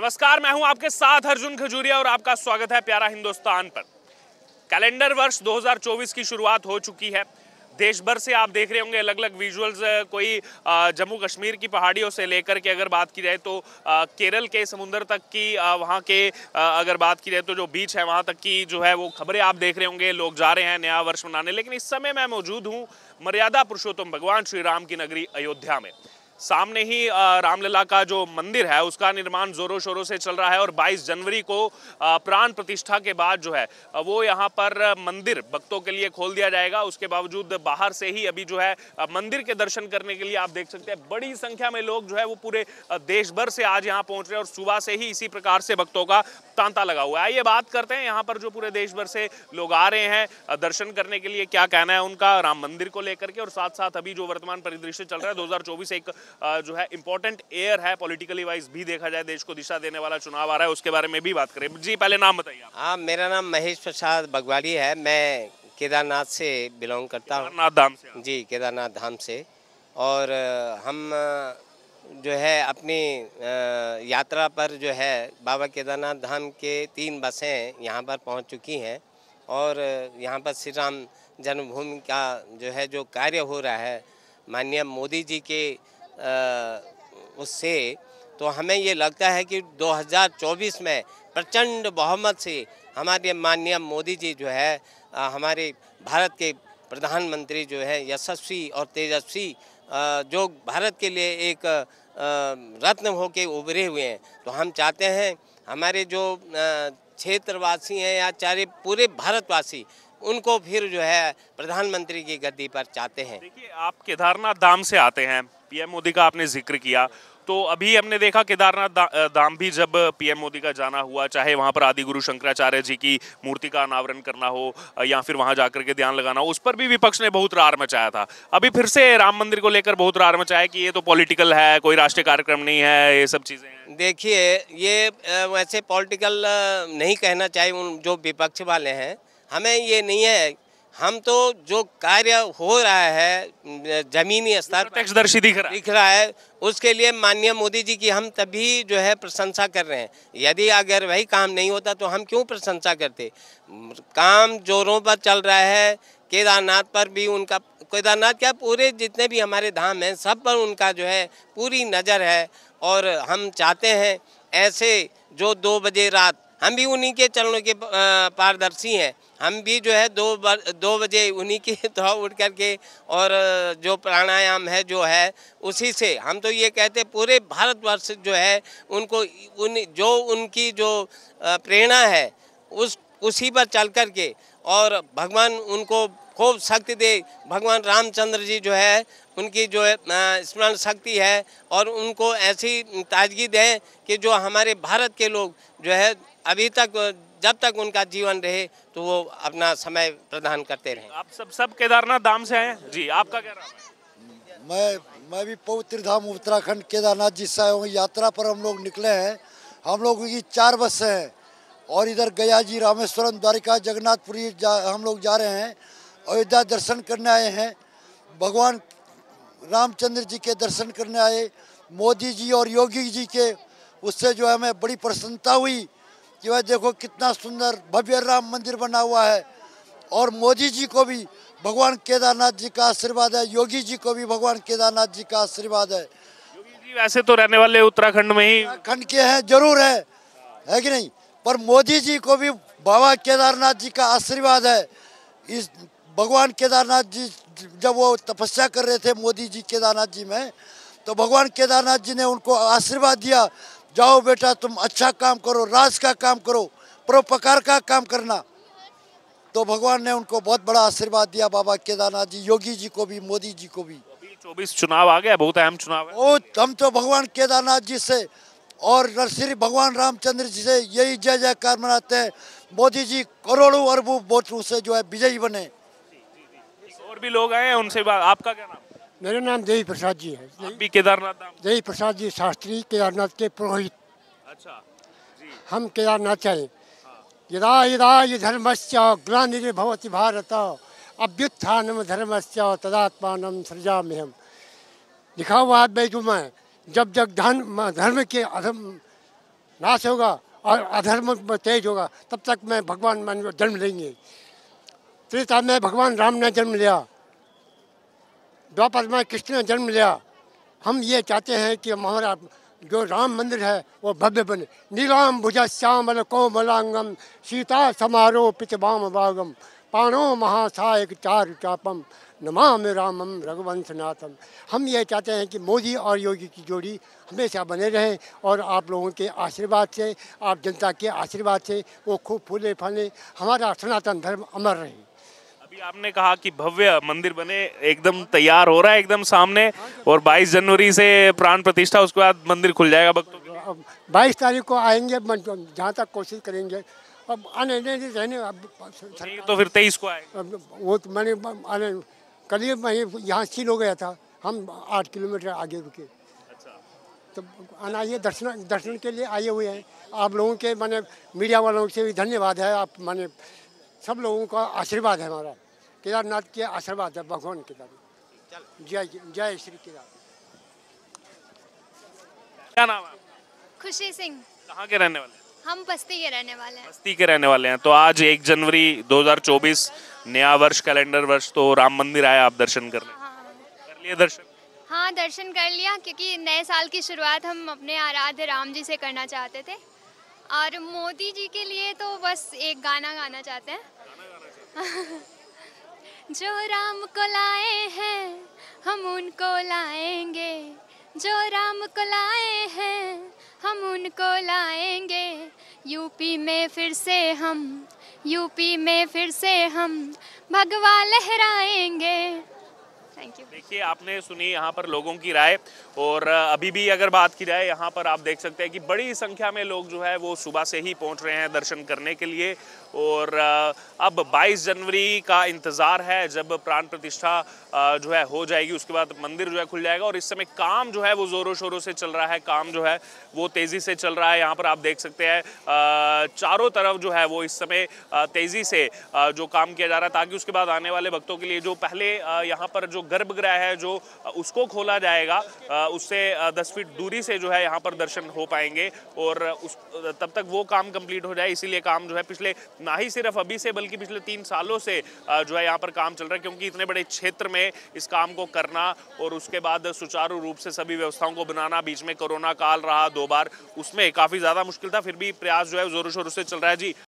नमस्कार मैं हूं आपके साथ अर्जुन खजूरिया और आपका स्वागत है प्यारा हिंदुस्तान पर कैलेंडर वर्ष 2024 की शुरुआत हो चुकी है देश भर से आप देख रहे होंगे अलग अलग विजुअल्स कोई जम्मू कश्मीर की पहाड़ियों से लेकर के अगर बात की जाए तो केरल के समुंदर तक की वहाँ के अगर बात की जाए तो जो बीच है वहाँ तक की जो है वो खबरें आप देख रहे होंगे लोग जा रहे हैं नया वर्ष मनाने लेकिन इस समय मैं मौजूद हूँ मर्यादा पुरुषोत्तम भगवान श्री राम की नगरी अयोध्या में सामने ही रामलला का जो मंदिर है उसका निर्माण ज़ोरों शोरों से चल रहा है और 22 जनवरी को प्राण प्रतिष्ठा के बाद जो है वो यहाँ पर मंदिर भक्तों के लिए खोल दिया जाएगा उसके बावजूद बाहर से ही अभी जो है मंदिर के दर्शन करने के लिए आप देख सकते हैं बड़ी संख्या में लोग जो है वो पूरे देश भर से आज यहाँ पहुँच रहे हैं और सुबह से ही इसी प्रकार से भक्तों का तांता लगा हुआ है आइए बात करते हैं यहाँ पर जो पूरे देश भर से लोग आ रहे हैं दर्शन करने के लिए क्या कहना है उनका राम मंदिर को लेकर के और साथ साथ अभी जो वर्तमान परिदृश्य चल रहा है दो एक जो है इंपॉर्टेंट एयर है पॉलिटिकली वाइज भी देखा जाए देश को दिशा देने वाला चुनाव आ रहा है उसके बारे में भी बात करें जी पहले नाम बताइए हाँ मेरा नाम महेश प्रसाद बगवाली है मैं केदारनाथ से बिलोंग करता हूँ केदारनाथ धाम से जी केदारनाथ धाम से और हम जो है अपनी यात्रा पर जो है बाबा केदारनाथ धाम के तीन बसें यहाँ पर पहुँच चुकी हैं और यहाँ पर श्री राम जन्मभूमि का जो है जो कार्य हो रहा है माननीय मोदी जी के उससे तो हमें ये लगता है कि 2024 में प्रचंड बहुमत से हमारे माननीय मोदी जी जो है हमारे भारत के प्रधानमंत्री जो है यशस्वी और तेजस्वी जो भारत के लिए एक रत्न हो के उभरे हुए हैं तो हम चाहते हैं हमारे जो क्षेत्रवासी हैं या चाहे पूरे भारतवासी उनको फिर जो है प्रधानमंत्री की गद्दी पर चाहते हैं देखिए आप केदारनाथ धाम से आते हैं पीएम मोदी का आपने जिक्र किया तो अभी हमने देखा केदारनाथ दा, धाम भी जब पीएम मोदी का जाना हुआ चाहे वहाँ पर आदि गुरु शंकराचार्य जी की मूर्ति का अनावरण करना हो या फिर वहाँ जाकर के ध्यान लगाना हो उस पर भी विपक्ष ने बहुत रार मचाया था अभी फिर से राम मंदिर को लेकर बहुत रार मचाया कि ये तो पॉलिटिकल है कोई राष्ट्रीय कार्यक्रम नहीं है ये सब चीज़ें देखिए ये वैसे पॉलिटिकल नहीं कहना चाहिए उन जो विपक्ष वाले हैं हमें ये नहीं है हम तो जो कार्य हो रहा है जमीनी स्तर प्रत्यक्षदर्शी दिख रहा दिख रहा है उसके लिए माननीय मोदी जी की हम तभी जो है प्रशंसा कर रहे हैं यदि अगर वही काम नहीं होता तो हम क्यों प्रशंसा करते काम जोरों पर चल रहा है केदारनाथ पर भी उनका केदारनाथ क्या पूरे जितने भी हमारे धाम हैं सब पर उनका जो है पूरी नज़र है और हम चाहते हैं ऐसे जो दो बजे रात हम भी उन्हीं के चरणों के पारदर्शी हैं हम भी जो है दो बर, दो बजे उन्हीं के तो उठ करके और जो प्राणायाम है जो है उसी से हम तो ये कहते पूरे भारतवर्ष जो है उनको उन जो उनकी जो प्रेरणा है उस उसी पर चल करके और भगवान उनको खूब शक्ति दे भगवान रामचंद्र जी जो है उनकी जो है स्मरण शक्ति है और उनको ऐसी ताजगी दें कि जो हमारे भारत के लोग जो है अभी तक जब तक उनका जीवन रहे तो वो अपना समय प्रदान करते रहे आप सब सब केदारनाथ धाम से हैं जी आपका कह रहा मैं मैं भी पवित्र धाम उत्तराखंड केदारनाथ जी से आया यात्रा पर हम लोग निकले हैं हम लोग की चार बस हैं और इधर गया जी रामेश्वरम द्वारिका जगन्नाथपुरी हम लोग जा रहे हैं अयोध्या दर्शन करने आए हैं भगवान रामचंद्र जी के दर्शन करने आए मोदी जी और योगी जी के उससे जो है हमें बड़ी प्रसन्नता हुई कि वह देखो कितना सुंदर भव्य राम मंदिर बना हुआ है और मोदी जी को भी भगवान केदारनाथ जी का आशीर्वाद है योगी जी को भी भगवान केदारनाथ जी का आशीर्वाद है जी वैसे तो रहने वाले उत्तराखंड में ही उत्तराखंड के हैं जरूर है है कि नहीं पर मोदी जी को भी बाबा केदारनाथ जी का आशीर्वाद है इस भगवान केदारनाथ जी जब वो तपस्या कर रहे थे मोदी जी केदारनाथ जी में तो भगवान केदारनाथ जी ने उनको आशीर्वाद दिया जाओ बेटा तुम अच्छा काम करो राज का काम करो परोपकार का काम करना तो भगवान ने उनको बहुत बड़ा आशीर्वाद दिया बाबा केदारनाथ जी योगी जी को भी मोदी जी को भी चौबीस चुनाव आ गया बहुत अहम चुनाव है ओ हम तो भगवान केदारनाथ जी से और श्री भगवान रामचंद्र जी से यही जय जयकार मनाते हैं मोदी जी करोड़ों अरबों वोटरों से जो है विजयी बने और भी लोग आए हैं उनसे आपका क्या नाम मेरा नाम देवी प्रसाद जी है भी केदारनाथ देवी प्रसाद जी शास्त्री केदारनाथ के पुरोहित अच्छा जी। हम केदारनाथ आए यदा यदा ये धर्मश्च ग्लानिरे भवति भारत अभ्युत्थानम धर्मश्च तदात्मान सृजा में हम लिखा हुआ है बैजू में जब जब धर्म धर्म के अधर्म नाश होगा और अधर्म तेज होगा तब तक मैं भगवान मन जन्म लेंगे त्रेता में भगवान राम ने जन्म लिया द्वापर में कृष्ण ने जन्म लिया हम ये चाहते हैं कि हमारा जो राम मंदिर है वो भव्य बने नीलाम भुज श्यामल कोमलांगम सीता समारोह पिचबाम बागम पाणो महासायक चार चापम नमाम रामम रघुवंश नाथम हम ये चाहते हैं कि मोदी और योगी की जोड़ी हमेशा बने रहें और आप लोगों के आशीर्वाद से आप जनता के आशीर्वाद से वो खूब फूले फले हमारा सनातन धर्म अमर रहे अभी आपने कहा कि भव्य मंदिर बने एकदम तैयार हो रहा है एकदम सामने और 22 जनवरी से प्राण प्रतिष्ठा उसके बाद मंदिर खुल जाएगा भक्तों बाईस तारीख को आएंगे जहाँ तक कोशिश करेंगे अब आने नहीं रहने अब तो फिर तेईस को आए वो तो मैंने आने कल ही मैं यहाँ सील हो गया था हम आठ किलोमीटर आगे रुके अच्छा। तो आना दर्शन दर्शन के लिए आए हुए हैं आप लोगों के मैंने मीडिया वालों से भी धन्यवाद है आप मैंने सब लोगों का आशीर्वाद है हमारा केदारनाथ के आशीर्वाद है भगवान के तरफ जय जय श्री केदार क्या नाम है खुशी सिंह कहाँ के रहने वाले हम बस्ती के रहने वाले हैं बस्ती के रहने वाले हैं तो आज एक जनवरी 2024 नया वर्ष कैलेंडर वर्ष तो राम मंदिर आया आप दर्शन करने हाँ। कर लिए दर्शन हाँ दर्शन कर लिया क्योंकि नए साल की शुरुआत हम अपने आराध्य राम जी से करना चाहते थे और मोदी जी के लिए तो बस एक गाना गाना चाहते हैं गाना गाना चाहते जो राम को लाए हैं हम उनको लाएंगे जो राम को लाए हैं हम उनको लाएंगे यूपी में फिर से हम यूपी में फिर से हम भगवा लहराएंगे देखिए आपने सुनी यहाँ पर लोगों की राय और अभी भी अगर बात की जाए यहाँ पर आप देख सकते हैं कि बड़ी संख्या में लोग जो है वो सुबह से ही पहुँच रहे हैं दर्शन करने के लिए और अब 22 जनवरी का इंतज़ार है जब प्राण प्रतिष्ठा जो है हो जाएगी उसके बाद मंदिर जो है खुल जाएगा और इस समय काम जो है वो ज़ोरों शोरों से चल रहा है काम जो है वो तेज़ी से चल रहा है यहाँ पर आप देख सकते हैं चारों तरफ जो है वो इस समय तेज़ी से जो काम किया जा रहा है ताकि उसके बाद आने वाले भक्तों के लिए जो पहले यहाँ पर जो गर्भगृह है जो उसको खोला जाएगा उससे दस फीट दूरी से जो है यहाँ पर दर्शन हो पाएंगे और उस तब तक वो काम कम्प्लीट हो जाए इसीलिए काम जो है पिछले ना ही सिर्फ अभी से बल्कि पिछले तीन सालों से जो है यहाँ पर काम चल रहा है क्योंकि इतने बड़े क्षेत्र में इस काम को करना और उसके बाद सुचारू रूप से सभी व्यवस्थाओं को बनाना बीच में कोरोना काल रहा दो बार उसमें काफ़ी ज़्यादा मुश्किल था फिर भी प्रयास जो है ज़ोरों शोरों से चल रहा है जी